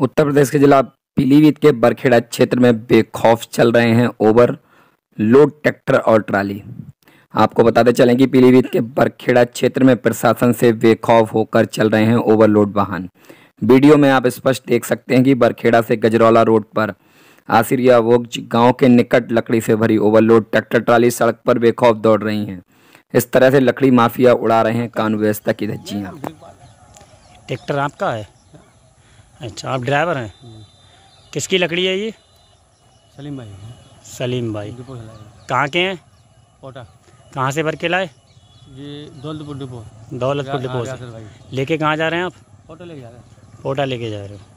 उत्तर प्रदेश के जिला पीलीभीत के बरखेड़ा क्षेत्र में बेखौफ चल रहे हैं ओवर लोड ट्रैक्टर और ट्राली आपको बताते चलें कि पीलीभीत के बरखेड़ा क्षेत्र में प्रशासन से बेखौफ होकर चल रहे हैं ओवरलोड वाहन वीडियो में आप स्पष्ट देख सकते हैं कि बरखेड़ा से गजरौला रोड पर आसिरिया वोक्ज गांव के निकट लकड़ी से भरी ओवरलोड ट्रैक्टर ट्राली सड़क पर बेखौफ दौड़ रही हैं इस तरह से लकड़ी माफिया उड़ा रहे हैं कानून व्यवस्था की धज्जियाँ ट्रैक्टर आपका है अच्छा आप ड्राइवर हैं किसकी लकड़ी है ये सलीम भाई सलीम भाई कहाँ के हैं कोटा कहाँ से भर के लाए ये दौलतपुर डिपो दौलतपुर डिपो से लेके कहाँ जा रहे हैं आप फोटो लेके जा रहे हैं फोटा लेके जा रहे हो